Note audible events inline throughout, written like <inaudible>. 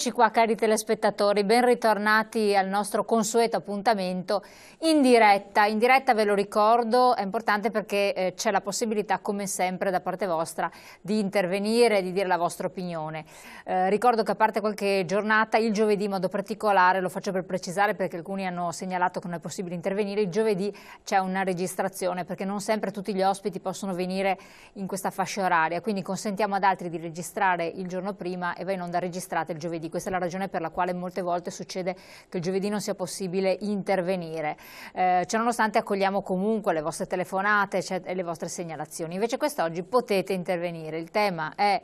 Eccoci qua cari telespettatori, ben ritornati al nostro consueto appuntamento in diretta. In diretta ve lo ricordo, è importante perché eh, c'è la possibilità come sempre da parte vostra di intervenire, e di dire la vostra opinione. Eh, ricordo che a parte qualche giornata, il giovedì in modo particolare, lo faccio per precisare perché alcuni hanno segnalato che non è possibile intervenire, il giovedì c'è una registrazione perché non sempre tutti gli ospiti possono venire in questa fascia oraria, quindi consentiamo ad altri di registrare il giorno prima e va in onda registrate il giovedì giovedì. Questa è la ragione per la quale molte volte succede che il giovedì non sia possibile intervenire. Eh, ciononostante accogliamo comunque le vostre telefonate cioè, e le vostre segnalazioni. Invece quest'oggi potete intervenire. Il tema è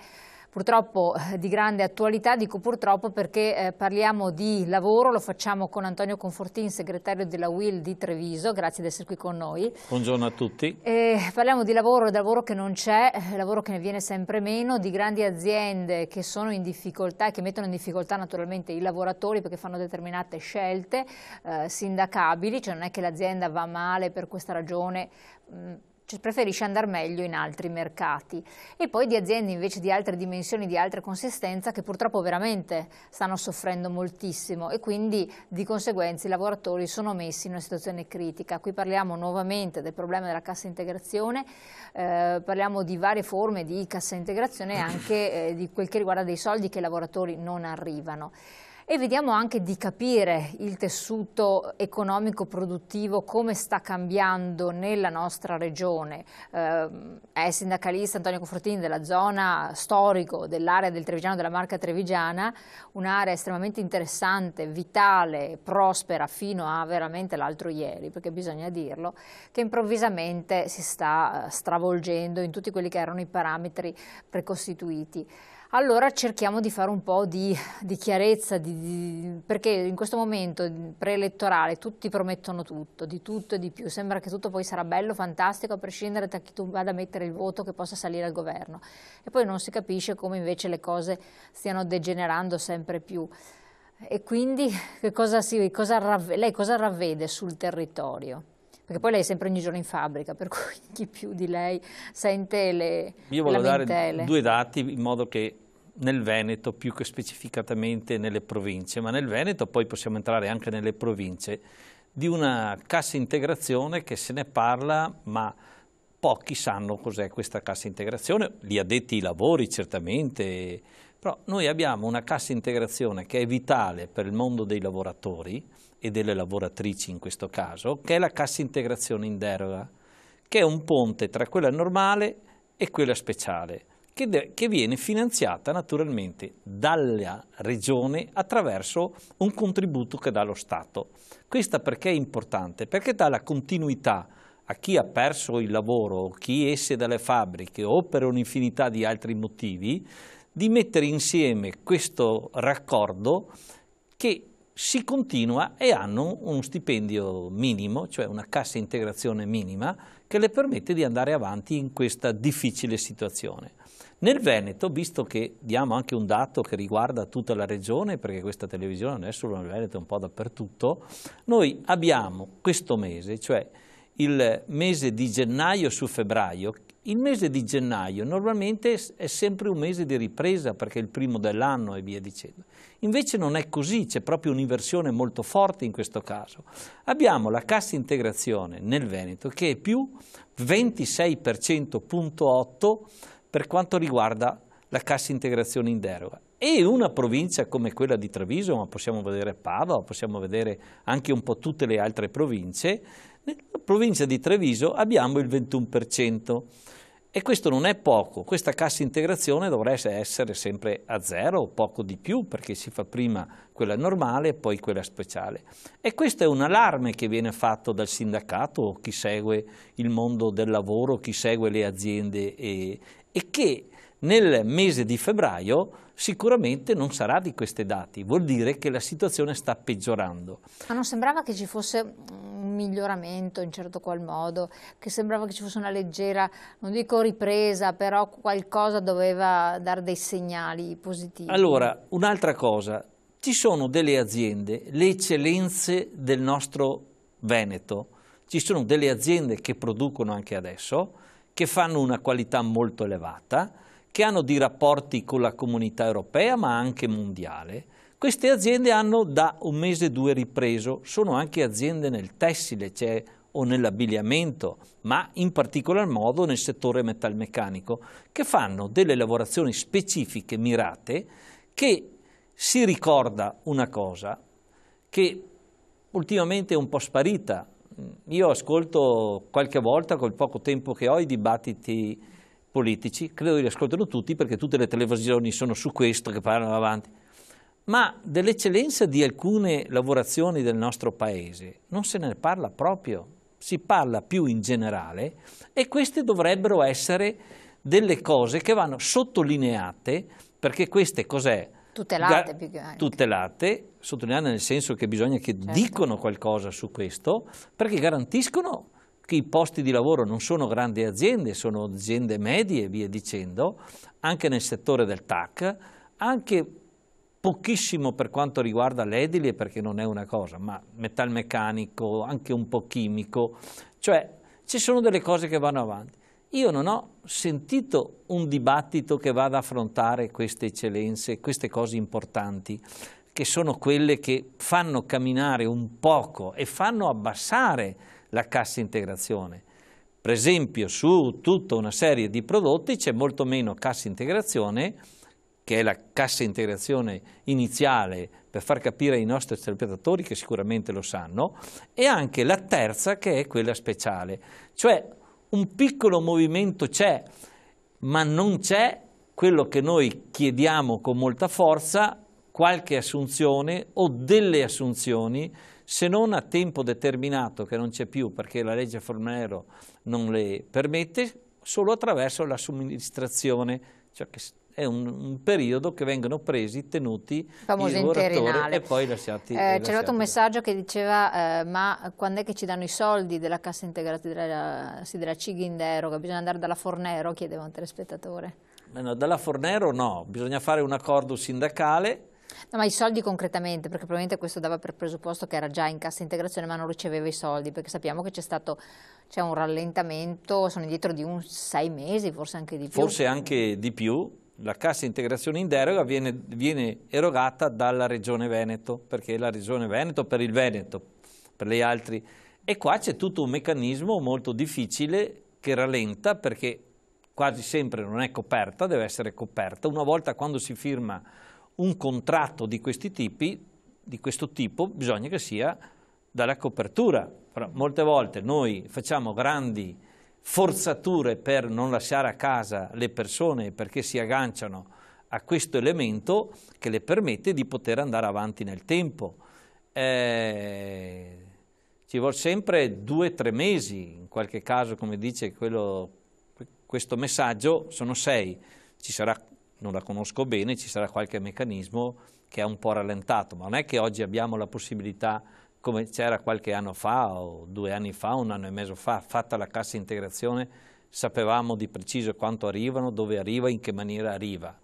purtroppo eh, di grande attualità, dico purtroppo perché eh, parliamo di lavoro, lo facciamo con Antonio Confortin, segretario della UIL di Treviso, grazie di essere qui con noi. Buongiorno a tutti. Eh, parliamo di lavoro, di lavoro che non c'è, eh, lavoro che ne viene sempre meno, di grandi aziende che sono in difficoltà e che mettono in difficoltà naturalmente i lavoratori perché fanno determinate scelte eh, sindacabili, cioè non è che l'azienda va male per questa ragione, mh, mm, cioè preferisce andare meglio in altri mercati. E poi di aziende invece di altre dimensioni, di altra consistenza, che purtroppo veramente stanno soffrendo moltissimo e quindi di conseguenza i lavoratori sono messi in una situazione critica. Qui parliamo nuovamente del problema della cassa integrazione, eh, parliamo di varie forme di cassa integrazione e anche eh, di quel che riguarda dei soldi che i lavoratori non arrivano. E vediamo anche di capire il tessuto economico-produttivo, come sta cambiando nella nostra regione. Eh, è sindacalista Antonio Cofrottini della zona storico dell'area del Trevigiano, della Marca Trevigiana, un'area estremamente interessante, vitale, prospera fino a veramente l'altro ieri, perché bisogna dirlo, che improvvisamente si sta eh, stravolgendo in tutti quelli che erano i parametri precostituiti allora cerchiamo di fare un po' di, di chiarezza, di, di, perché in questo momento preelettorale tutti promettono tutto, di tutto e di più, sembra che tutto poi sarà bello, fantastico, a prescindere da chi tu vada a mettere il voto che possa salire al governo. E poi non si capisce come invece le cose stiano degenerando sempre più. E quindi cosa si, cosa ravve, lei cosa ravvede sul territorio? perché poi lei è sempre ogni giorno in fabbrica, per cui chi più di lei sente le Io voglio lamentele. dare due dati in modo che nel Veneto più che specificatamente nelle province, ma nel Veneto poi possiamo entrare anche nelle province, di una cassa integrazione che se ne parla ma pochi sanno cos'è questa cassa integrazione, gli addetti ai lavori certamente, però noi abbiamo una cassa integrazione che è vitale per il mondo dei lavoratori e delle lavoratrici in questo caso, che è la cassa integrazione in deroga, che è un ponte tra quella normale e quella speciale che, che viene finanziata naturalmente dalla regione attraverso un contributo che dà lo Stato. Questa perché è importante? Perché dà la continuità a chi ha perso il lavoro, chi esce dalle fabbriche o per un'infinità di altri motivi, di mettere insieme questo raccordo che si continua e hanno uno stipendio minimo, cioè una cassa integrazione minima, che le permette di andare avanti in questa difficile situazione. Nel Veneto, visto che diamo anche un dato che riguarda tutta la regione, perché questa televisione non è solo nel Veneto, è un po' dappertutto, noi abbiamo questo mese, cioè il mese di gennaio su febbraio, il mese di gennaio normalmente è sempre un mese di ripresa perché è il primo dell'anno e via dicendo. Invece non è così, c'è proprio un'inversione molto forte in questo caso. Abbiamo la cassa integrazione nel Veneto che è più 26,8% per quanto riguarda la cassa integrazione in deroga. E una provincia come quella di Treviso, ma possiamo vedere Padova, possiamo vedere anche un po' tutte le altre province, nella provincia di Treviso abbiamo il 21%. E questo non è poco, questa cassa integrazione dovrebbe essere sempre a zero o poco di più perché si fa prima quella normale e poi quella speciale. E questo è un allarme che viene fatto dal sindacato, chi segue il mondo del lavoro, chi segue le aziende e, e che nel mese di febbraio sicuramente non sarà di queste dati, vuol dire che la situazione sta peggiorando. Ma non sembrava che ci fosse mm, un miglioramento in certo qual modo, che sembrava che ci fosse una leggera, non dico ripresa, però qualcosa doveva dare dei segnali positivi. Allora, un'altra cosa, ci sono delle aziende, le eccellenze del nostro Veneto, ci sono delle aziende che producono anche adesso, che fanno una qualità molto elevata, che hanno dei rapporti con la comunità europea ma anche mondiale, queste aziende hanno da un mese e due ripreso, sono anche aziende nel tessile cioè, o nell'abbigliamento, ma in particolar modo nel settore metalmeccanico, che fanno delle lavorazioni specifiche, mirate, che si ricorda una cosa che ultimamente è un po' sparita. Io ascolto qualche volta, col poco tempo che ho, i dibattiti politici, credo li ascoltano tutti perché tutte le televisioni sono su questo che parlano avanti ma dell'eccellenza di alcune lavorazioni del nostro paese non se ne parla proprio, si parla più in generale e queste dovrebbero essere delle cose che vanno sottolineate perché queste cos'è? Tutelate, tutelate, sottolineate nel senso che bisogna che certo. dicano qualcosa su questo perché garantiscono che i posti di lavoro non sono grandi aziende, sono aziende medie e via dicendo, anche nel settore del TAC, anche pochissimo per quanto riguarda l'edile perché non è una cosa, ma metalmeccanico, anche un po' chimico, cioè ci sono delle cose che vanno avanti. Io non ho sentito un dibattito che vada ad affrontare queste eccellenze, queste cose importanti, che sono quelle che fanno camminare un poco e fanno abbassare la cassa integrazione. Per esempio su tutta una serie di prodotti c'è molto meno cassa integrazione che è la cassa integrazione iniziale per far capire ai nostri telespettatori che sicuramente lo sanno, e anche la terza che è quella speciale, cioè un piccolo movimento c'è, ma non c'è quello che noi chiediamo con molta forza, qualche assunzione o delle assunzioni, se non a tempo determinato, che non c'è più perché la legge Fornero non le permette, solo attraverso la somministrazione, cioè che è un, un, periodo che vengono presi, tenuti Famoso in interinale. e poi lasciati. Eh, C'è stato un messaggio che diceva eh, ma quando è che ci danno i soldi della cassa integrata della Sideracighi in deroga? Bisogna andare dalla Fornero, chiedeva un telespettatore. No, dalla Fornero no, bisogna fare un accordo sindacale. No, ma i soldi concretamente, perché probabilmente questo dava per presupposto che era già in cassa integrazione ma non riceveva i soldi, perché sappiamo che c'è stato c'è un rallentamento, sono indietro di un sei mesi, forse anche di più. Forse anche di più, la cassa integrazione in deroga viene, viene, erogata dalla Regione Veneto, perché è la Regione Veneto per il Veneto, per gli altri. E qua c'è tutto un meccanismo molto difficile che rallenta perché quasi sempre non è coperta, deve essere coperta. Una volta quando si firma un contratto di questi tipi, di questo tipo, bisogna che sia dalla copertura. Però molte volte noi facciamo grandi forzature per non lasciare a casa le persone perché si agganciano a questo elemento che le permette di poter andare avanti nel tempo. Eh, ci vuole sempre due o tre mesi, in qualche caso come dice quello, questo messaggio sono sei, ci sarà, non la conosco bene, ci sarà qualche meccanismo che è un po' rallentato, ma non è che oggi abbiamo la possibilità come c'era qualche anno fa o due anni fa, un anno e mezzo fa, fatta la cassa integrazione, sapevamo di preciso quanto arrivano, dove arriva, in che maniera arriva.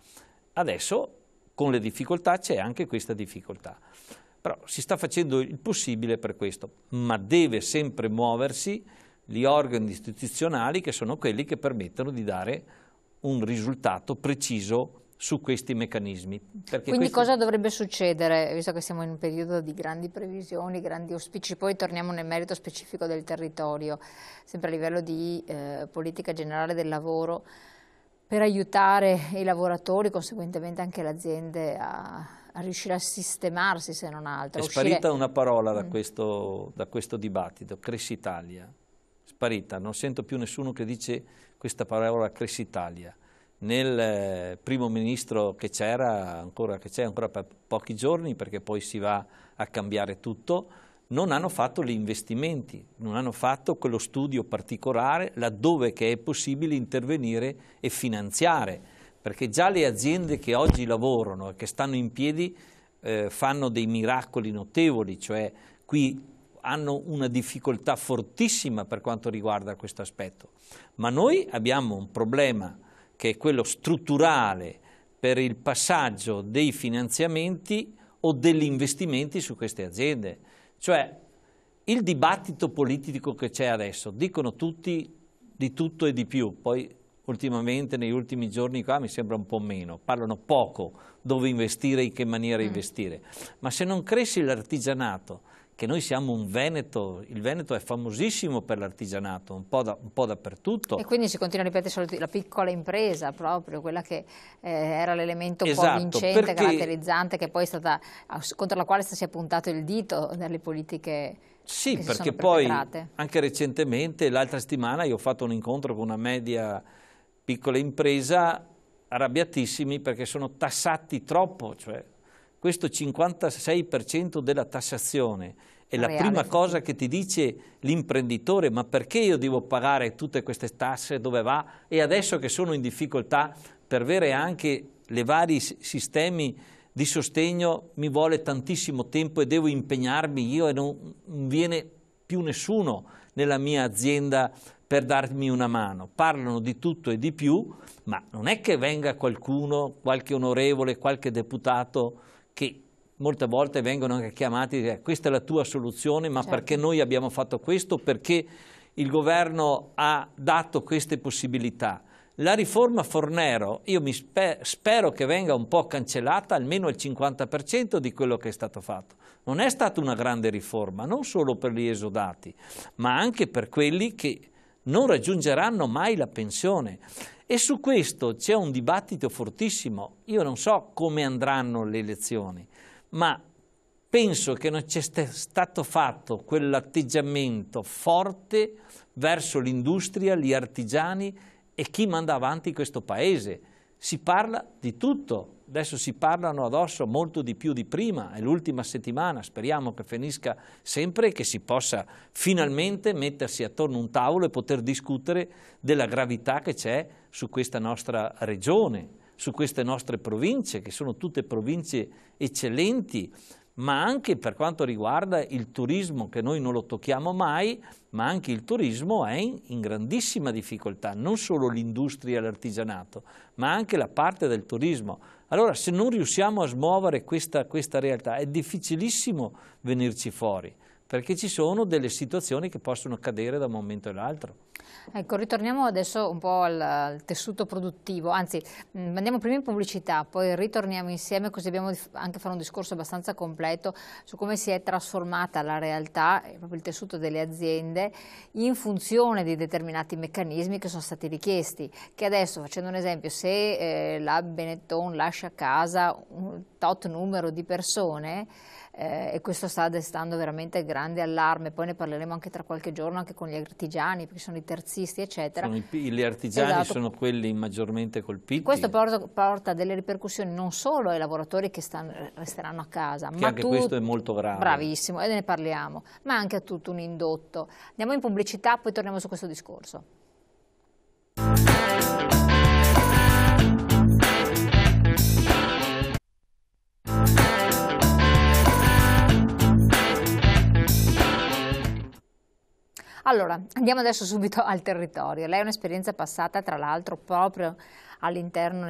Adesso con le difficoltà c'è anche questa difficoltà. Però si sta facendo il possibile per questo, ma deve sempre muoversi gli organi istituzionali che sono quelli che permettono di dare un risultato preciso su questi meccanismi. Quindi questi... cosa dovrebbe succedere, visto che siamo in un periodo di grandi previsioni, grandi auspici, poi torniamo nel merito specifico del territorio, sempre a livello di eh, politica generale del lavoro, per aiutare i lavoratori, conseguentemente anche le aziende a, a riuscire a sistemarsi se non altro. È uscire... sparita una parola da, mm. questo, da questo dibattito, Cressitalia, sparita, non sento più nessuno che dice questa parola Cressitalia nel eh, primo ministro che c'era ancora, che c'è ancora per pochi giorni perché poi si va a cambiare tutto, non hanno fatto gli investimenti, non hanno fatto quello studio particolare laddove è possibile intervenire e finanziare, perché già le aziende che oggi lavorano e che stanno in piedi eh, fanno dei miracoli notevoli, cioè qui hanno una difficoltà fortissima per quanto riguarda questo aspetto, ma noi abbiamo un problema che è quello strutturale per il passaggio dei finanziamenti o degli investimenti su queste aziende. Cioè il dibattito politico che c'è adesso, dicono tutti di tutto e di più, poi ultimamente negli ultimi giorni qua mi sembra un po' meno, parlano poco dove investire, in che maniera mm. investire, ma se non cresci l'artigianato, che noi siamo un Veneto, il Veneto è famosissimo per l'artigianato, un, un, po' dappertutto. E quindi si continua a ripetere solo la piccola impresa proprio, quella che eh, era l'elemento esatto, vincente, perché... caratterizzante, che poi è stata, contro la quale si è puntato il dito nelle politiche sì, perché poi anche recentemente, l'altra settimana, io ho fatto un incontro con una media piccola impresa arrabbiatissimi perché sono tassati troppo, cioè questo 56% della tassazione è la Reale. prima cosa che ti dice l'imprenditore, ma perché io devo pagare tutte queste tasse, dove va? E adesso che sono in difficoltà per avere anche i vari sistemi di sostegno mi vuole tantissimo tempo e devo impegnarmi io e non viene più nessuno nella mia azienda per darmi una mano. Parlano di tutto e di più, ma non è che venga qualcuno, qualche onorevole, qualche deputato che molte volte vengono anche chiamati, eh, questa è la tua soluzione, ma certo. perché noi abbiamo fatto questo, perché il governo ha dato queste possibilità. La riforma Fornero, io spe spero che venga un po' cancellata almeno il 50% di quello che è stato fatto. Non è stata una grande riforma, non solo per gli esodati, ma anche per quelli che non raggiungeranno mai la pensione. E su questo c'è un dibattito fortissimo. Io non so come andranno le elezioni, ma penso che non c'è stato fatto quell'atteggiamento forte verso l'industria, gli artigiani e chi manda avanti questo paese. Si parla di tutto, adesso si parlano addosso molto di più di prima, è l'ultima settimana, speriamo che finisca sempre e che si possa finalmente mettersi attorno a un tavolo e poter discutere della gravità che c'è su questa nostra regione, su queste nostre province, che sono tutte province eccellenti, ma anche per quanto riguarda il turismo, che noi non lo tocchiamo mai, ma anche il turismo è in, in grandissima difficoltà, non solo l'industria e l'artigianato, ma anche la parte del turismo. Allora se non riusciamo a smuovere questa, questa realtà è difficilissimo venirci fuori perché ci sono delle situazioni che possono accadere da un momento all'altro. Ecco, ritorniamo adesso un po' al, al tessuto produttivo, anzi mm, andiamo prima in pubblicità, poi ritorniamo insieme così abbiamo anche fare un discorso abbastanza completo su come si è trasformata la realtà, eh, proprio il tessuto delle aziende, in funzione di determinati meccanismi che sono stati richiesti, che adesso facendo un esempio, se eh, la Benetton lascia a casa un tot numero di persone, eh, e questo sta destando veramente grande allarme, poi ne parleremo anche tra qualche giorno anche con gli artigiani, perché sono i terzisti eccetera. Sono i, gli artigiani esatto. sono quelli maggiormente colpiti. Questo porta, porta, delle ripercussioni non solo ai lavoratori che stanno, resteranno a casa, che ma anche tut... questo è molto grave. Bravissimo, e ne parliamo, ma anche a tutto un indotto. Andiamo in pubblicità, poi torniamo su questo discorso. Allora, andiamo adesso subito <laughs> al territorio. Lei ha un'esperienza passata, tra l'altro, proprio all'interno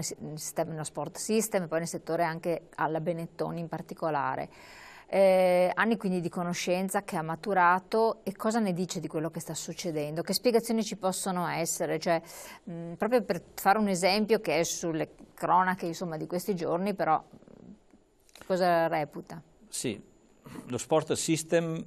dello sport system, poi nel settore anche alla Benettoni in particolare. Eh, anni quindi di conoscenza che ha maturato e cosa ne dice di quello che sta succedendo? Che spiegazioni ci possono essere? Cioè, mh, proprio per fare un esempio che è sulle cronache insomma, di questi giorni, però cosa reputa? Sì, lo sport system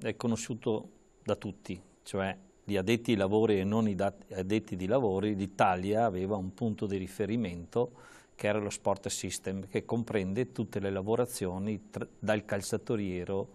è conosciuto da tutti, cioè gli addetti ai lavori e non i addetti di lavori, l'Italia aveva un punto di riferimento che era lo sport system, che comprende tutte le lavorazioni dal calzatoriero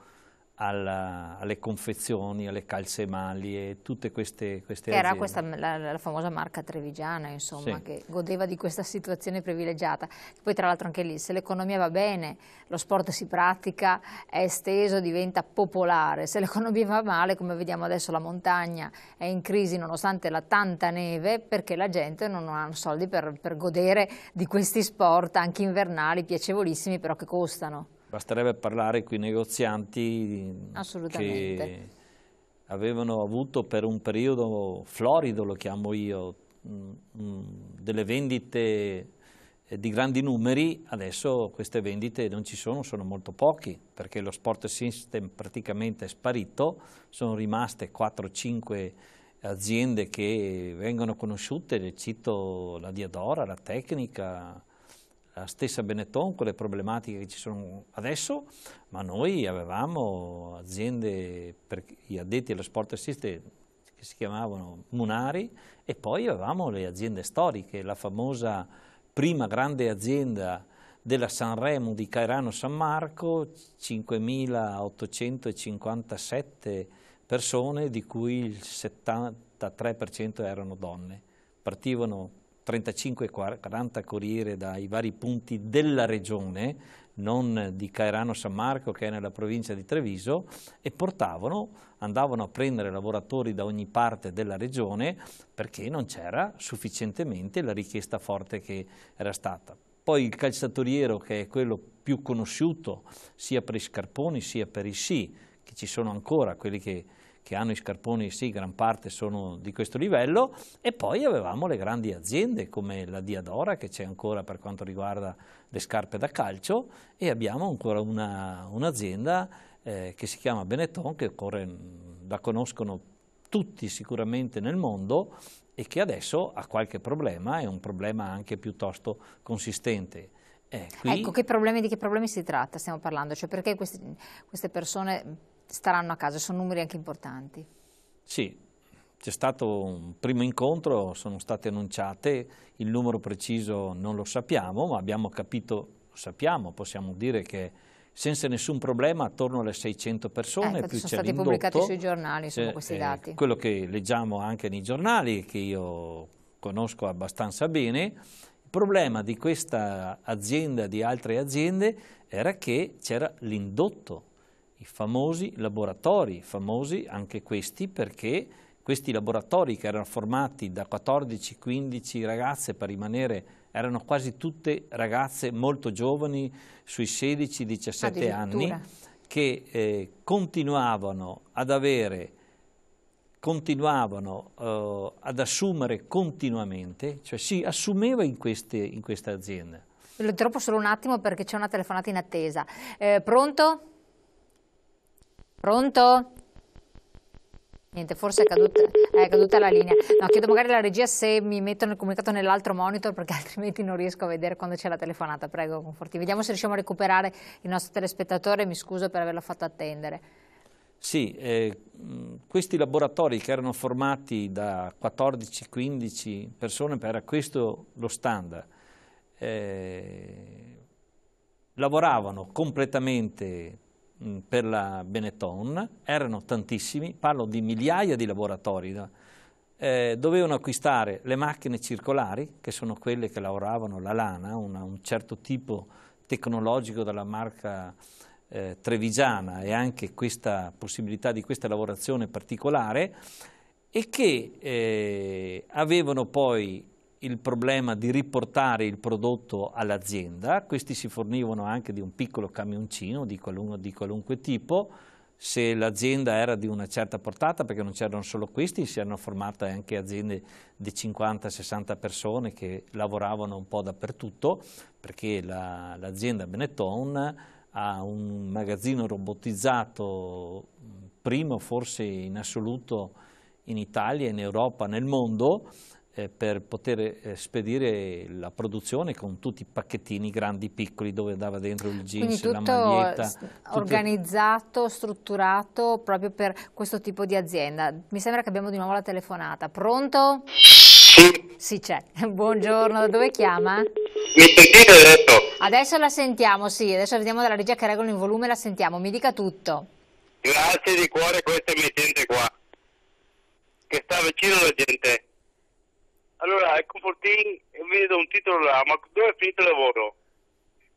alla, alle confezioni, alle calzemaglie, tutte queste, queste che aziende. Era questa, la, la, famosa marca trevigiana, insomma, sì. che godeva di questa situazione privilegiata. Poi tra l'altro anche lì, se l'economia va bene, lo sport si pratica, è esteso, diventa popolare. Se l'economia va male, come vediamo adesso, la montagna è in crisi nonostante la tanta neve, perché la gente non ha soldi per, per godere di questi sport, anche invernali, piacevolissimi, però che costano. Basterebbe parlare con i negozianti che avevano avuto per un periodo florido, lo chiamo io, mm, mm, delle vendite eh, di grandi numeri, adesso queste vendite non ci sono, sono molto pochi, perché lo sport system praticamente è sparito, sono rimaste 4-5 aziende che vengono conosciute, cito la Diadora, la Tecnica, la stessa Benetton con le problematiche che ci sono adesso, ma noi avevamo aziende per gli addetti allo sport assiste che si chiamavano Munari e poi avevamo le aziende storiche, la famosa prima grande azienda della Sanremo di Cairano San Marco, 5.857 persone di cui il 73% erano donne. Partivano 35-40 corriere dai vari punti della regione, non di Caerano San Marco che è nella provincia di Treviso, e portavano, andavano a prendere lavoratori da ogni parte della regione perché non c'era sufficientemente la richiesta forte che era stata. Poi il calciatoriero che è quello più conosciuto sia per i scarponi sia per i sì, che ci sono ancora quelli che che hanno i scarponi, sì, gran parte sono di questo livello, e poi avevamo le grandi aziende come la Diadora che c'è ancora per quanto riguarda le scarpe da calcio e abbiamo ancora un'azienda un eh, che si chiama Benetton, che corre, la conoscono tutti sicuramente nel mondo e che adesso ha qualche problema, è un problema anche piuttosto consistente. Eh, qui... Ecco, che problemi, di che problemi si tratta? Stiamo parlando, cioè perché questi, queste persone staranno a casa, sono numeri anche importanti. Sì, c'è stato un primo incontro, sono state annunciate, il numero preciso non lo sappiamo, ma abbiamo capito, lo sappiamo, possiamo dire che senza nessun problema attorno alle 600 persone. Eh, più sono stati pubblicati sui giornali insomma, questi eh, dati. Eh, quello che leggiamo anche nei giornali, che io conosco abbastanza bene, il problema di questa azienda di altre aziende era che c'era l'indotto i famosi laboratori, famosi anche questi perché questi laboratori che erano formati da 14-15 ragazze per rimanere, erano quasi tutte ragazze molto giovani, sui 16-17 anni, che eh, continuavano ad avere continuavano eh, ad assumere continuamente, cioè si assumeva in queste, in queste aziende. Lo interrompo solo un attimo perché c'è una telefonata in attesa. Eh, pronto? Pronto? Niente, forse è caduta, è caduta, la linea. No, chiedo magari alla regia se mi mettono il comunicato nell'altro monitor perché <laughs> altrimenti non riesco a vedere quando c'è la telefonata. Prego, Conforti. Vediamo se riusciamo a recuperare il nostro telespettatore. Mi scuso per averlo fatto attendere. Sì, eh, questi laboratori che erano formati da 14-15 persone, era questo lo standard, eh, lavoravano completamente per la Benetton, erano tantissimi, parlo di migliaia di laboratori, eh, dovevano acquistare le macchine circolari, che sono quelle che lavoravano la lana, una, un certo tipo tecnologico della marca eh, trevigiana e anche questa possibilità di questa lavorazione particolare, e che eh, avevano poi il problema di riportare il prodotto all'azienda, questi si fornivano anche di un piccolo camioncino di qualunque, di qualunque tipo, se l'azienda era di una certa portata, perché non c'erano solo questi, si erano formate anche aziende di 50-60 persone che lavoravano un po' dappertutto, perché l'azienda la, Benetton ha un magazzino robotizzato, primo forse in assoluto in Italia, in Europa, nel mondo, eh, per poter eh, spedire la produzione con tutti i pacchettini grandi, piccoli, dove andava dentro il jeans, la maglietta. Tutto organizzato, strutturato proprio per questo tipo di azienda. Mi sembra che abbiamo di nuovo la telefonata. Pronto? Sì. c'è. <laughs> Buongiorno, da dove chiama? Mi sentite adesso? Adesso la sentiamo, sì, adesso vediamo dalla regia che regola in volume, la sentiamo, mi dica tutto. Grazie di cuore a questa emittente qua, che sta vicino alla gente. Allora, il comforting, vedo un titolo là, ma dove è finito il lavoro?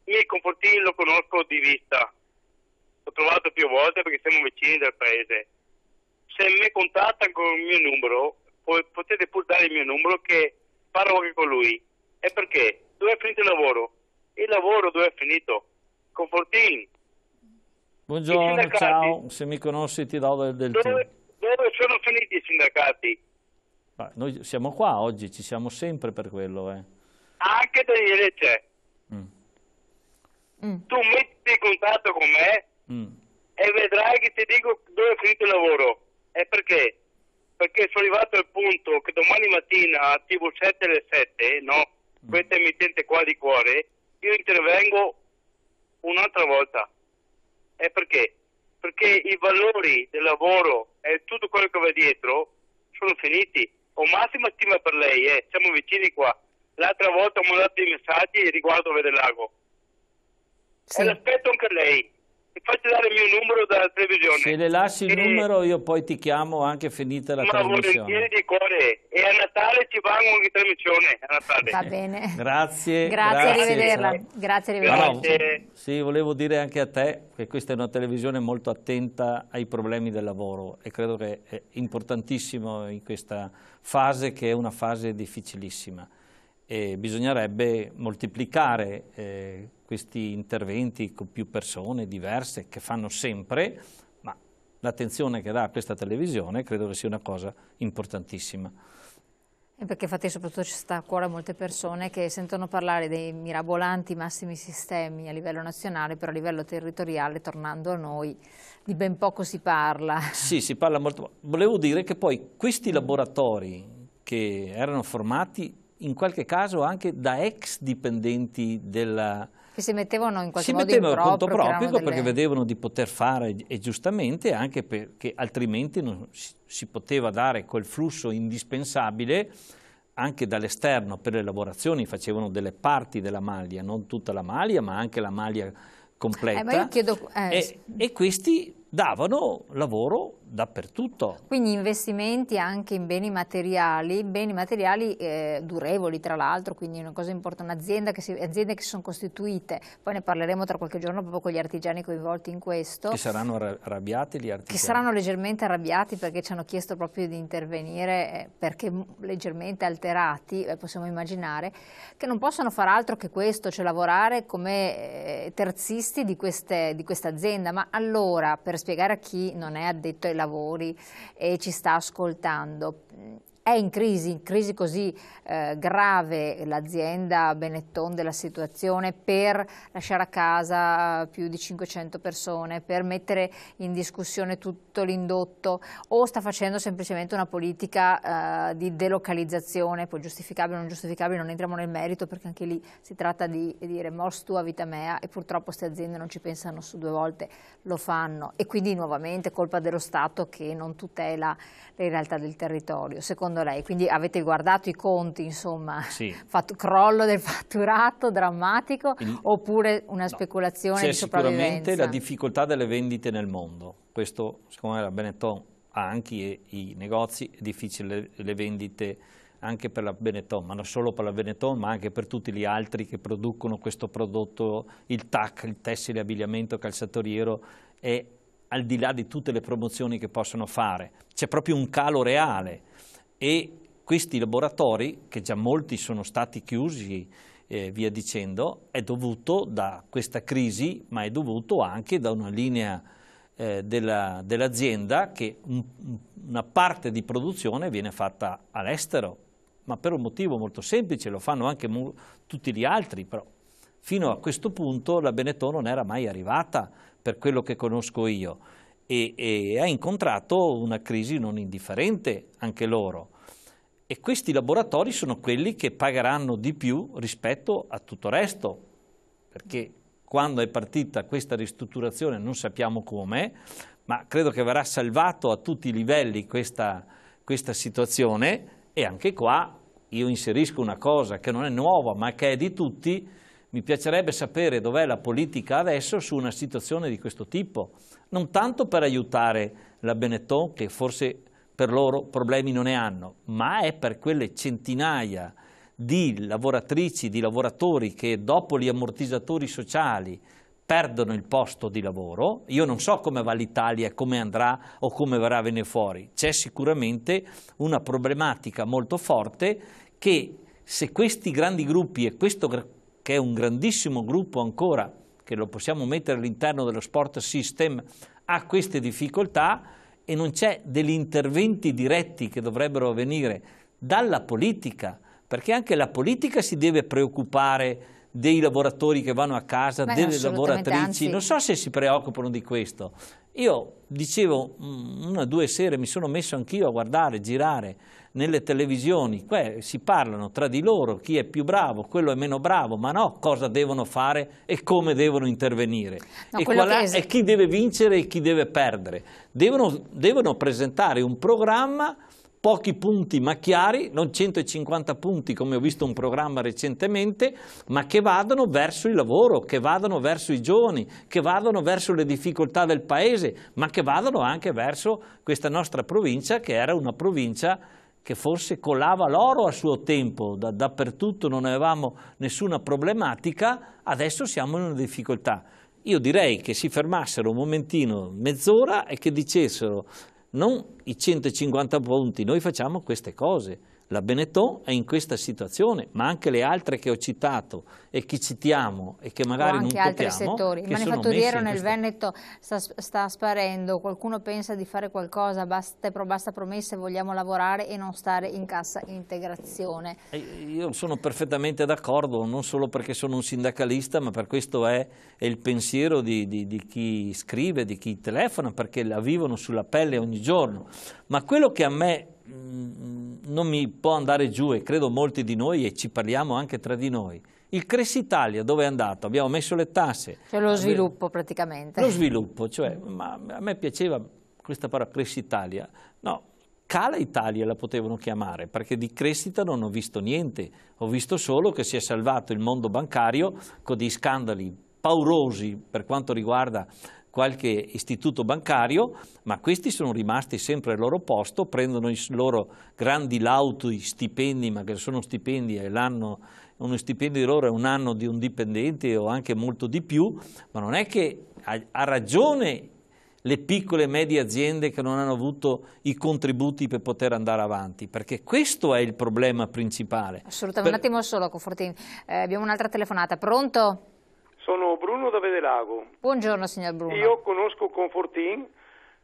Io il comforting lo conosco di vista, l'ho trovato più volte perché siamo vicini del paese. Se mi contatta con il mio numero, potete pur dare il mio numero che parlo anche con lui. E perché? Dove è finito il lavoro? Il lavoro dove è finito? Confortini. Buongiorno, ciao, se mi conosci ti do del, del dove, dove sono finiti i sindacati? Beh, noi siamo qua oggi, ci siamo sempre per quello. Eh. Anche Daniele c'è. Mm. mm. Tu metti in contatto con me mm. e vedrai che ti dico dove è finito il lavoro. E perché? Perché sono arrivato al punto che domani mattina a TV7 alle 7, no? Mm. Questa emittente qua di cuore, io intervengo un'altra volta. E perché? Perché i valori del lavoro e tutto quello che va dietro sono finiti ho massima stima per lei, eh. siamo vicini qua. L'altra volta ho mandato dei messaggi riguardo Vedelago. Sì. E l'aspetto anche lei faccio dare il mio numero dalla televisione. Se le lasci il e... numero io poi ti chiamo anche finita la Ma trasmissione. Ma di cuore. E a Natale ci vanno in trasmissione. A Natale. Va bene. Grazie. Grazie, grazie arrivederla. Grazie, arrivederla. Grazie. No, sì, volevo dire anche a te che questa è una televisione molto attenta ai problemi del lavoro e credo che è importantissimo in questa fase che è una fase difficilissima. E bisognerebbe moltiplicare eh, questi interventi con più persone diverse che fanno sempre, ma l'attenzione che dà a questa televisione credo che sia una cosa importantissima. E perché infatti soprattutto ci sta a cuore a molte persone che sentono parlare dei mirabolanti massimi sistemi a livello nazionale, però a livello territoriale, tornando a noi, di ben poco si parla. Sì, si parla molto. Volevo dire che poi questi laboratori che erano formati in qualche caso anche da ex dipendenti della, che si mettevano in qualche si modo in proprio, conto proprio delle... perché vedevano di poter fare e giustamente anche perché altrimenti non si, si poteva dare quel flusso indispensabile anche dall'esterno per le lavorazioni facevano delle parti della maglia, non tutta la maglia ma anche la maglia eh, completa eh, chiedo, eh, e, e questi davano lavoro dappertutto. Quindi investimenti anche in beni materiali, beni materiali eh, durevoli tra l'altro, quindi una cosa importante, un'azienda che si, aziende che si sono costituite, poi ne parleremo tra qualche giorno proprio con gli artigiani coinvolti in questo. Che saranno arrabbiati gli artigiani? Che saranno leggermente arrabbiati perché ci hanno chiesto proprio di intervenire eh, perché leggermente alterati, eh, possiamo immaginare, che non possono far altro che questo, cioè lavorare come eh, terzisti di, queste, di questa azienda. Ma allora, per spiegare a chi non è addetto ai lavori e ci sta ascoltando è in crisi, in crisi così eh, grave l'azienda Benetton della situazione per lasciare a casa più di 500 persone, per mettere in discussione tutto l'indotto o sta facendo semplicemente una politica eh, di delocalizzazione, poi giustificabile o non giustificabile, non entriamo nel merito perché anche lì si tratta di, di dire mors tua vita mea e purtroppo queste aziende non ci pensano su due volte, lo fanno e quindi nuovamente colpa dello Stato che non tutela le realtà del territorio. Secondo secondo lei? Quindi avete guardato i conti, insomma, sì. <laughs> fatto, crollo del fatturato drammatico Il... oppure una no. speculazione di sopravvivenza? sicuramente la difficoltà delle vendite nel mondo. Questo, secondo me, la Benetton ha anche i, i negozi, è difficile le, le vendite anche per la Benetton, ma non solo per la Benetton, ma anche per tutti gli altri che producono questo prodotto, il TAC, il tessile abbigliamento calciatoriero, è al di là di tutte le promozioni che possono fare. C'è proprio un calo reale e questi laboratori, che già molti sono stati chiusi eh, via dicendo, è dovuto da questa crisi, ma è dovuto anche da una linea eh, dell'azienda dell che un, una parte di produzione viene fatta all'estero, ma per un motivo molto semplice, lo fanno anche tutti gli altri, però fino a questo punto la Benetton non era mai arrivata per quello che conosco io e, e ha incontrato una crisi non indifferente anche loro. E questi laboratori sono quelli che pagheranno di più rispetto a tutto il resto, perché quando è partita questa ristrutturazione non sappiamo come, ma credo che verrà salvato a tutti i livelli questa, questa situazione e anche qua io inserisco una cosa che non è nuova ma che è di tutti, mi piacerebbe sapere dov'è la politica adesso su una situazione di questo tipo, non tanto per aiutare la Benetton, che forse per loro problemi non ne hanno, ma è per quelle centinaia di lavoratrici, di lavoratori che dopo gli ammortizzatori sociali perdono il posto di lavoro, io non so come va l'Italia, come andrà o come verrà a fuori, c'è sicuramente una problematica molto forte che se questi grandi gruppi e questo che è un grandissimo gruppo ancora, che lo possiamo mettere all'interno dello sport system, ha queste difficoltà e non c'è degli interventi diretti che dovrebbero avvenire dalla politica, perché anche la politica si deve preoccupare dei lavoratori che vanno a casa, Beh, delle lavoratrici, anzi. non so se si preoccupano di questo. Io dicevo, mm, una o due sere mi sono messo anch'io a guardare, girare, nelle televisioni, Qua si parlano tra di loro, chi è più bravo, quello è meno bravo, ma no, cosa devono fare e come devono intervenire. No, e, qual- che... e, chi deve vincere e chi deve perdere. Devono, devono presentare un programma pochi punti ma chiari, non 150 punti come ho visto un programma recentemente, ma che vadano verso il lavoro, che vadano verso i giovani, che vadano verso le difficoltà del paese, ma che vadano anche verso questa nostra provincia che era una provincia che forse colava l'oro a suo tempo, da, dappertutto non avevamo nessuna problematica, adesso siamo in una difficoltà. Io direi che si fermassero un momentino, mezz'ora, e che dicessero non i 150 punti, noi facciamo queste cose, la Benetton è in questa situazione, ma anche le altre che ho citato e che citiamo e che magari non copiamo. anche altri settori. Il manifatturiero nel questa... Veneto sta, sta, sparendo, qualcuno pensa di fare qualcosa, basta, basta promesse, vogliamo lavorare e non stare in cassa integrazione. Io sono perfettamente d'accordo, non solo perché sono un sindacalista, ma per questo è, è il pensiero di, di, di chi scrive, di chi telefona, perché la vivono sulla pelle ogni giorno. Ma quello che a me Mm, mm, non mi può andare giù e credo molti di noi e ci parliamo anche tra di noi. Il Cres Italia dove è andato? Abbiamo messo le tasse. Cioè lo sviluppo praticamente. Lo sviluppo, cioè, ma a me piaceva questa parola Cres Italia. No, Cala Italia la potevano chiamare perché di crescita non ho visto niente, ho visto solo che si è salvato il mondo bancario con dei scandali paurosi per quanto riguarda qualche istituto bancario, ma questi sono rimasti sempre al loro posto, prendono i loro grandi lauti stipendi, ma che sono stipendi e l'anno uno stipendio di loro è un anno di un dipendente o anche molto di più, ma non è che ha, ragione le piccole e medie aziende che non hanno avuto i contributi per poter andare avanti, perché questo è il problema principale. Assolutamente, per... un attimo solo, Confortini. Eh, abbiamo un'altra telefonata, pronto? Sono Bruno da Vedelago. Buongiorno signor Bruno. Io conosco Confortin,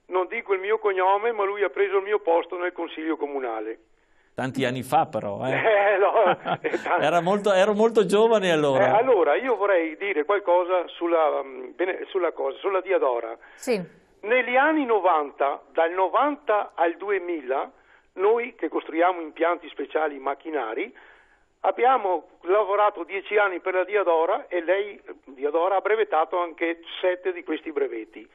non dico il mio cognome, ma lui ha preso il mio posto nel Consiglio Comunale. Tanti anni fa però, eh? <laughs> eh no, <laughs> eh, Era molto, ero molto giovane eh, allora. Eh, allora, io vorrei dire qualcosa sulla, mm, sulla, cosa, sulla Diadora. Sì. Negli anni 90, dal 90 al 2000, noi che costruiamo impianti speciali macchinari, Abbiamo lavorato dieci anni per la Diadora e lei, Diadora, ha brevettato anche sette di questi brevetti.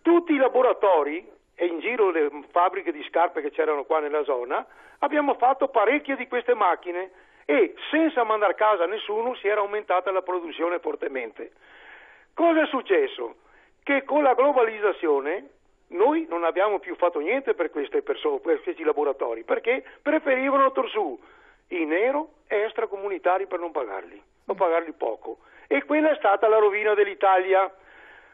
Tutti i laboratori e in giro le fabbriche di scarpe che c'erano qua nella zona, abbiamo fatto parecchie di queste macchine e senza mandare a casa nessuno si era aumentata la produzione fortemente. Cosa è successo? Che con la globalizzazione noi non abbiamo più fatto niente per, perso- per questi laboratori perché preferivano Torsù in nero e extracomunitari per non pagarli o pagarli poco. E quella è stata la rovina dell'Italia.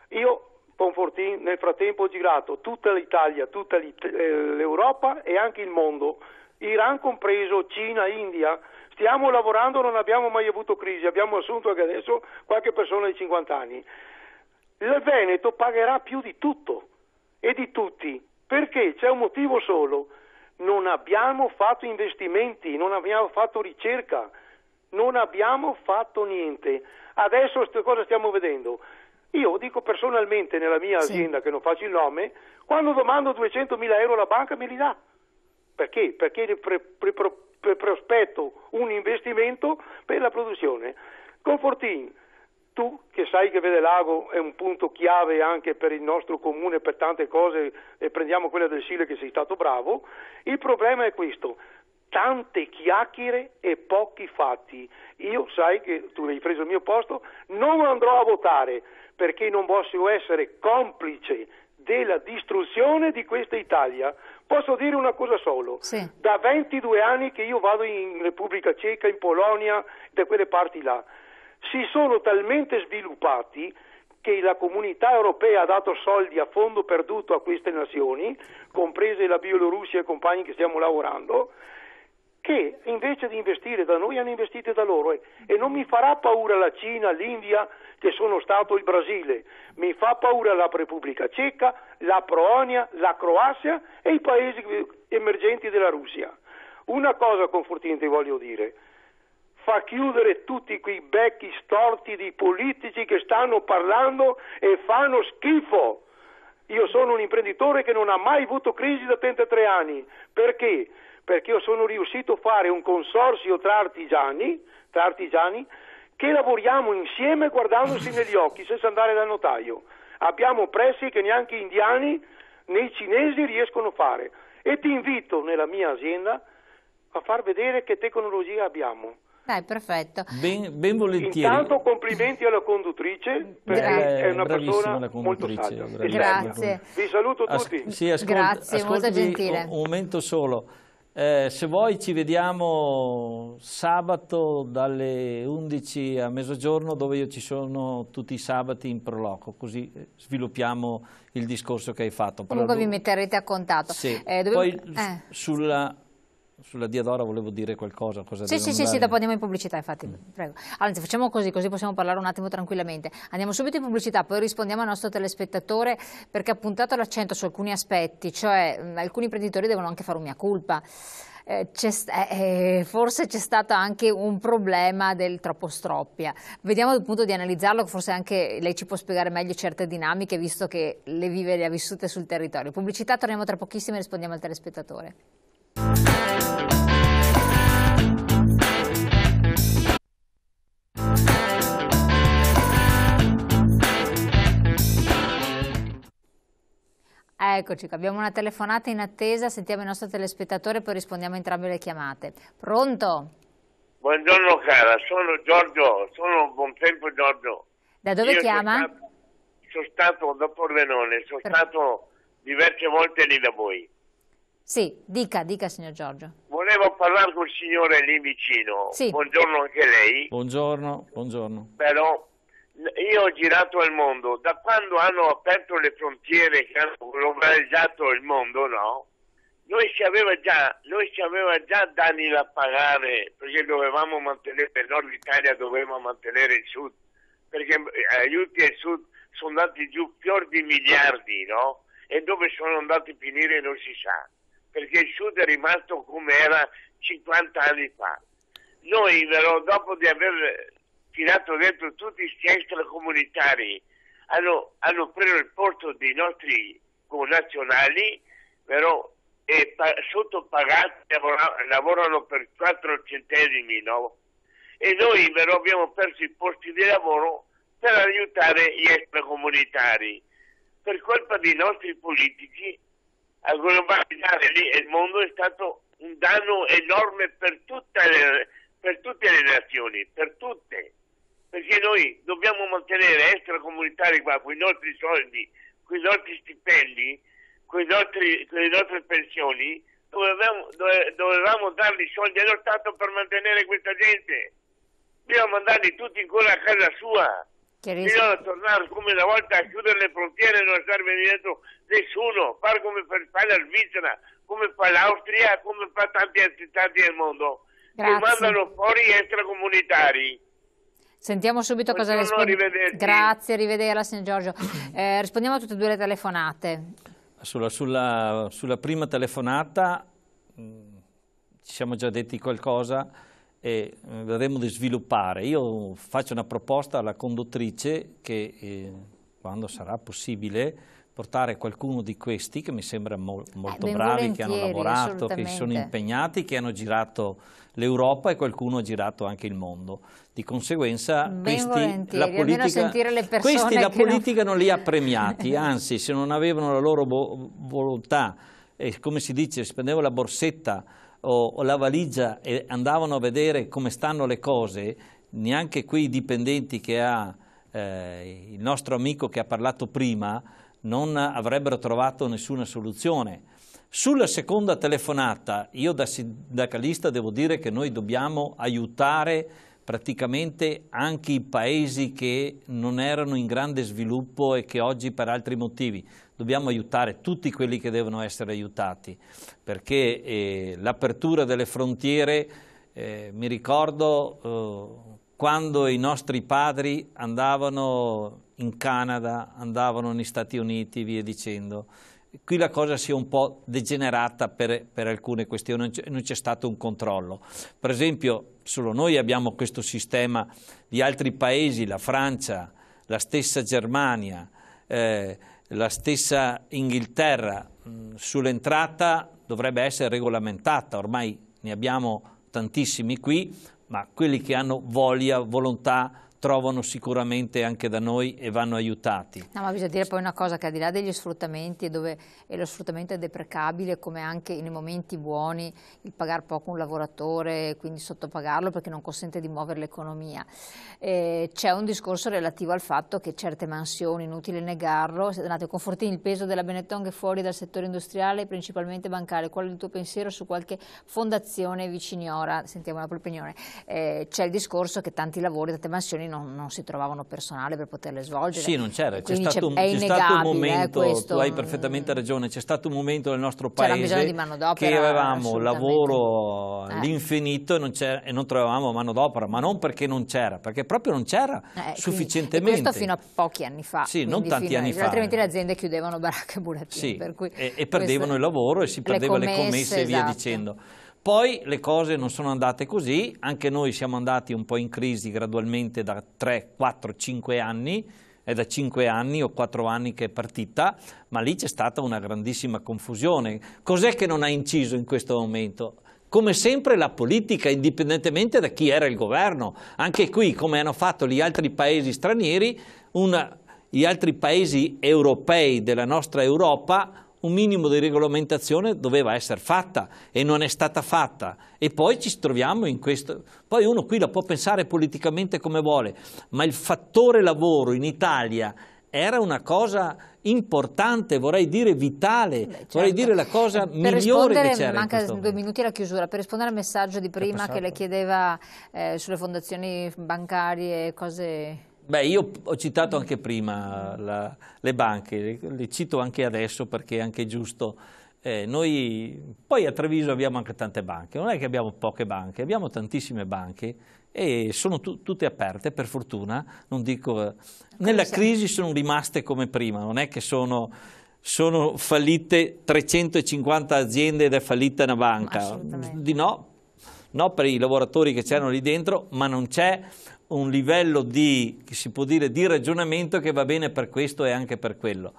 Io, Confortin, nel frattempo ho girato tutta l'Italia, tutta eh, l'Europa e anche il mondo, Iran compreso, Cina, India. Stiamo lavorando, non abbiamo mai avuto crisi, abbiamo assunto anche adesso qualche persona di 50 anni. Il Veneto pagherà più di tutto e di tutti, perché c'è un motivo solo, non abbiamo fatto investimenti, non abbiamo fatto ricerca, non abbiamo fatto niente. Adesso cosa stiamo vedendo? Io dico personalmente nella mia sì. azienda, che non faccio il nome, quando domando 200.000 euro alla banca me li dà. Perché? Perché pre, pre, pre, prospetto un investimento per la produzione. Confortin, tu che sai che Vede Lago è un punto chiave anche per il nostro comune, per tante cose, e prendiamo quella del Sile che sei stato bravo, il problema è questo, tante chiacchiere e pochi fatti. Io sai che tu hai preso il mio posto, non andrò a votare perché non posso essere complice della distruzione di questa Italia. Posso dire una cosa solo, sì. da 22 anni che io vado in Repubblica Ceca, in Polonia, da quelle parti là si sono talmente sviluppati che la comunità europea ha dato soldi a fondo perduto a queste nazioni, comprese la Bielorussia e i compagni che stiamo lavorando, che invece di investire da noi hanno investito da loro e non mi farà paura la Cina, l'India che sono stato il Brasile, mi fa paura la Repubblica Ceca, la Polonia, la Croazia e i paesi emergenti della Russia. Una cosa confortante voglio dire, fa chiudere tutti quei becchi storti di politici che stanno parlando e fanno schifo. Io sono un imprenditore che non ha mai avuto crisi da 33 anni. Perché? Perché io sono riuscito a fare un consorzio tra artigiani, tra artigiani che lavoriamo insieme guardandosi negli occhi senza andare dal notaio. Abbiamo prezzi che neanche gli indiani né i cinesi riescono a fare. E ti invito nella mia azienda a far vedere che tecnologia abbiamo. Dai, perfetto. Ben, ben volentieri. Intanto complimenti alla conduttrice perché Grazie. è una persona molto saggia. Grazie. Vi saluto tutti. As sì, ascolt Grazie, molto gentile. Un, un momento solo. Eh, se vuoi ci vediamo sabato dalle 11 a mezzogiorno dove io ci sono tutti i sabati in proloco, così eh, sviluppiamo il discorso che hai fatto. Comunque vi metterete a contatto. Sì. Eh, dove... Poi eh. sulla sulla Diadora volevo dire qualcosa. Cosa sì, sì, sì, sì, dopo andiamo in pubblicità, infatti. Mm. Prego. Anzi, facciamo così, così possiamo parlare un attimo tranquillamente. Andiamo subito in pubblicità, poi rispondiamo al nostro telespettatore perché ha puntato l'accento su alcuni aspetti, cioè mh, mm, alcuni imprenditori devono anche fare un mia colpa. Eh, eh, eh, forse c'è stato anche un problema del troppo stroppia. Vediamo dal punto di analizzarlo, forse anche lei ci può spiegare meglio certe dinamiche, visto che le vive e le ha vissute sul territorio. Pubblicità, torniamo tra pochissimo e rispondiamo al telespettatore. Eccoci, abbiamo una telefonata in attesa, sentiamo il nostro telespettatore e poi rispondiamo a entrambe le chiamate. Pronto? Buongiorno cara, sono Giorgio, sono buon tempo Giorgio. Da dove Io chiama? Sono stato, sono stato da Pordenone, sono per... stato diverse volte lì da voi. Sì, dica, dica signor Giorgio. Volevo parlare col signore lì vicino. Sì. Buongiorno anche lei. Buongiorno, buongiorno. Però io ho girato al mondo, da quando hanno aperto le frontiere, che hanno globalizzato il mondo, no? Noi ci aveva già, noi ci aveva già danni da pagare, perché dovevamo mantenere, il Nord Italia doveva mantenere il Sud, perché aiuti eh, al Sud sono andati giù fior di miliardi, no? E dove sono andati a finire non si sa, perché il Sud è rimasto come era 50 anni fa. Noi però dopo di aver tirato dentro tutti gli extracomunitari, hanno, hanno preso il posto dei nostri connazionali, però e pa- sottopagati lavora- lavorano per 4 centesimi, no? E noi però abbiamo perso i posti di lavoro per aiutare gli extracomunitari. Per colpa dei nostri politici, a globalizzare lì il mondo è stato un danno enorme per, le, per tutte le nazioni, per tutte perché noi dobbiamo mantenere extracomunitari qua con i nostri soldi, con i nostri stipendi, con, nostri, con le nostre pensioni, dovevamo, dove, dovevamo dargli soldi allo Stato per mantenere questa gente. Dobbiamo mandarli tutti ancora a casa sua. Dobbiamo tornare come una volta a chiudere le frontiere e non star venendo nessuno, fare come fa la Svizzera, come fa l'Austria, come fa tanti altri stati del mondo. Grazie. Che mandano fuori extracomunitari. Sentiamo subito Buongiorno, cosa risponde. Grazie, arrivederla signor Giorgio. Eh, rispondiamo a tutte e due le telefonate. Sulla, sulla, sulla prima telefonata mh, mm, ci siamo già detti qualcosa e eh, vedremo di sviluppare. Io faccio una proposta alla conduttrice che eh, quando sarà possibile portare qualcuno di questi, che mi sembra mo eh, molto eh, bravi, che hanno lavorato, che si sono impegnati, che hanno girato l'Europa e qualcuno ha girato anche il mondo. Di conseguenza questi, la, politica, questi la politica, non... non li ha premiati, <laughs> anzi se non avevano la loro volontà, e come si dice, spendevano la borsetta o, o la valigia e andavano a vedere come stanno le cose, neanche quei dipendenti che ha eh, il nostro amico che ha parlato prima, non avrebbero trovato nessuna soluzione. Sulla seconda telefonata, io da sindacalista devo dire che noi dobbiamo aiutare praticamente anche i paesi che non erano in grande sviluppo e che oggi per altri motivi dobbiamo aiutare tutti quelli che devono essere aiutati perché eh, l'apertura delle frontiere eh, mi ricordo eh, quando i nostri padri andavano in Canada, andavano negli Stati Uniti, via dicendo. Qui la cosa si è un po' degenerata per, per alcune questioni, non c'è stato un controllo. Per esempio, solo noi abbiamo questo sistema di altri paesi, la Francia, la stessa Germania, eh, la stessa Inghilterra, mm, sull'entrata dovrebbe essere regolamentata, ormai ne abbiamo tantissimi qui, ma quelli che hanno voglia, volontà, trovano sicuramente anche da noi e vanno aiutati. No, ma bisogna dire poi una cosa che al di là degli sfruttamenti dove lo sfruttamento è deprecabile come anche nei momenti buoni il pagare poco un lavoratore e quindi sottopagarlo perché non consente di muovere l'economia. Eh, c'è un discorso relativo al fatto che certe mansioni, inutile negarlo, Donato Confortini, il peso della Benetton che è fuori dal settore industriale e principalmente bancario, qual è il tuo pensiero su qualche fondazione viciniora? Sentiamo la propria opinione. Eh, c'è il discorso che tanti lavori, tante mansioni non, non, si trovavano personale per poterle svolgere. Sì, non c'era, c'è stato, stato, un eh, momento, eh, tu hai perfettamente ragione, c'è stato un momento nel nostro paese che avevamo lavoro eh. all'infinito e, e, non trovavamo manodopera, ma non perché non c'era, perché proprio non c'era eh, sufficientemente. Quindi, questo fino a pochi anni fa. Sì, non tanti anni fa. Altrimenti le aziende chiudevano baracche burattine. Sì, per e, e, perdevano il lavoro e si perdeva le commesse, le commesse e via esatto. dicendo. Poi le cose non sono andate così, anche noi siamo andati un po' in crisi gradualmente da 3, 4, 5 anni, è da 5 anni o 4 anni che è partita, ma lì c'è stata una grandissima confusione. Cos'è che non ha inciso in questo momento? Come sempre la politica, indipendentemente da chi era il governo, anche qui come hanno fatto gli altri paesi stranieri, una, gli altri paesi europei della nostra Europa, un minimo di regolamentazione doveva essere fatta e non è stata fatta e poi ci troviamo in questo poi uno qui la può pensare politicamente come vuole ma il fattore lavoro in Italia era una cosa importante, vorrei dire vitale, Beh, certo. vorrei dire la cosa per migliore che c'era. Manca due minuti alla chiusura. Per rispondere al messaggio di prima che le chiedeva eh, sulle fondazioni bancarie, cose Beh, io ho citato anche prima la, le banche, le, le, cito anche adesso perché è anche giusto. Eh, noi poi a Treviso abbiamo anche tante banche, non è che abbiamo poche banche, abbiamo tantissime banche e sono tu, tutte aperte per fortuna, non dico... Eh, nella crisi sono rimaste come prima, non è che sono sono fallite 350 aziende ed è fallita una banca. Di no, no per i lavoratori che c'erano lì dentro, ma non c'è un livello di, dire, di ragionamento che va bene per questo e anche per quello.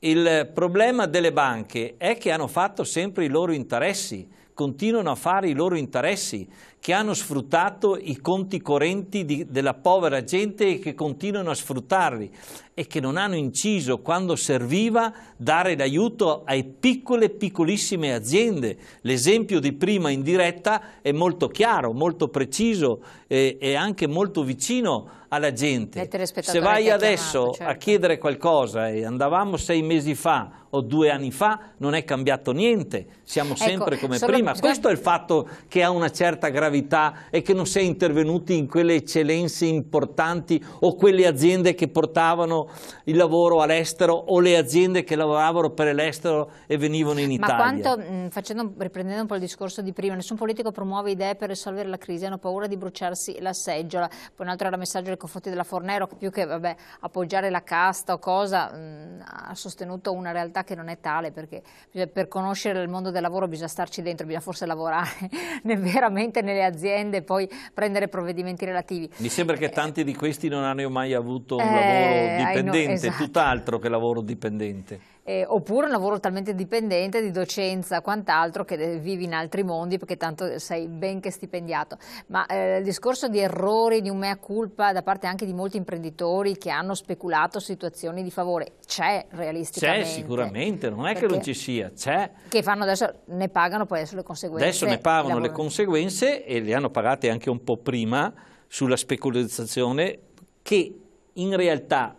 Il problema delle banche è che hanno fatto sempre i loro interessi, continuano a fare i loro interessi che hanno sfruttato i conti correnti di, della povera gente e che continuano a sfruttarli e che non hanno inciso quando serviva dare l'aiuto ai piccole, piccolissime aziende. L'esempio di prima in diretta è molto chiaro, molto preciso e, eh, e anche molto vicino alla gente. Se vai adesso chiamato, a certo. chiedere qualcosa e andavamo sei mesi fa o due anni fa, non è cambiato niente, siamo ecco, sempre come prima. Questo è il fatto che ha una certa gravità gravità e che non si è intervenuti in quelle eccellenze importanti o quelle aziende che portavano il lavoro all'estero o le aziende che lavoravano per l'estero e venivano in Italia. Ma quanto, mm, facendo, riprendendo un po' il discorso di prima, nessun politico promuove idee per risolvere la crisi, hanno paura di bruciarsi la seggiola. Poi un altro era messaggio nei confronti della Fornero, che più che vabbè, appoggiare la casta o cosa, mh, mm, ha sostenuto una realtà che non è tale, perché per conoscere il mondo del lavoro bisogna starci dentro, bisogna forse lavorare <laughs> veramente nelle le aziende poi prendere provvedimenti relativi. Mi sembra che eh, tanti di questi non hanno mai avuto un eh, lavoro dipendente, no, esatto. tutt'altro che lavoro dipendente eh, oppure un lavoro talmente dipendente di docenza quant'altro che eh, vivi in altri mondi perché tanto sei ben che stipendiato ma eh, il discorso di errori di un mea culpa da parte anche di molti imprenditori che hanno speculato situazioni di favore c'è realisticamente c'è sicuramente non è che non ci sia c'è che fanno adesso ne pagano poi adesso le conseguenze adesso ne pagano le conseguenze e le hanno pagate anche un po' prima sulla speculazione che in realtà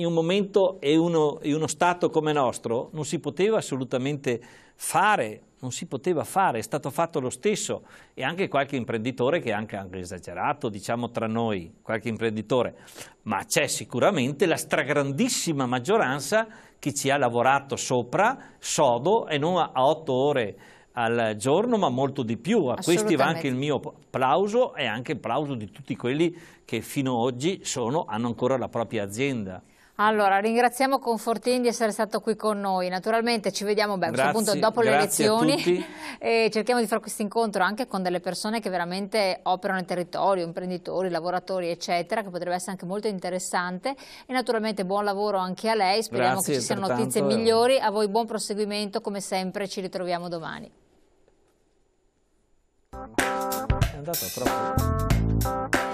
in un momento e uno, e uno Stato come nostro non si poteva assolutamente fare, non si poteva fare, è stato fatto lo stesso e anche qualche imprenditore che è anche, anche esagerato, diciamo tra noi, qualche imprenditore, ma c'è sicuramente la stragrandissima maggioranza che ci ha lavorato sopra, sodo e non a otto ore al giorno, ma molto di più. A questi va anche il mio applauso e anche il applauso di tutti quelli che fino ad oggi sono, hanno ancora la propria azienda. Allora, ringraziamo Confortin di essere stato qui con noi. Naturalmente ci vediamo beh, grazie, appunto, dopo le elezioni <laughs> e cerchiamo di fare questo incontro anche con delle persone che veramente operano nel territorio, imprenditori, lavoratori, eccetera, che potrebbe essere anche molto interessante. E naturalmente buon lavoro anche a lei, speriamo grazie, che ci siano notizie eh. migliori. A voi buon proseguimento, come sempre ci ritroviamo domani. È andata troppo.